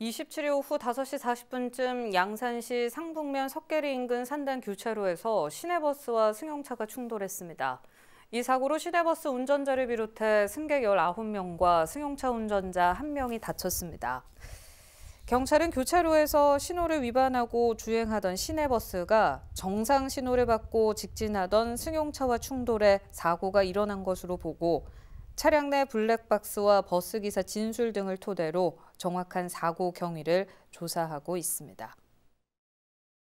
27일 오후 5시 40분쯤 양산시 상북면 석계리 인근 산단 교차로에서 시내버스와 승용차가 충돌했습니다. 이 사고로 시내버스 운전자를 비롯해 승객 19명과 승용차 운전자 1명이 다쳤습니다. 경찰은 교차로에서 신호를 위반하고 주행하던 시내버스가 정상 신호를 받고 직진하던 승용차와 충돌해 사고가 일어난 것으로 보고 차량 내 블랙박스와 버스기사 진술 등을 토대로 정확한 사고 경위를 조사하고 있습니다.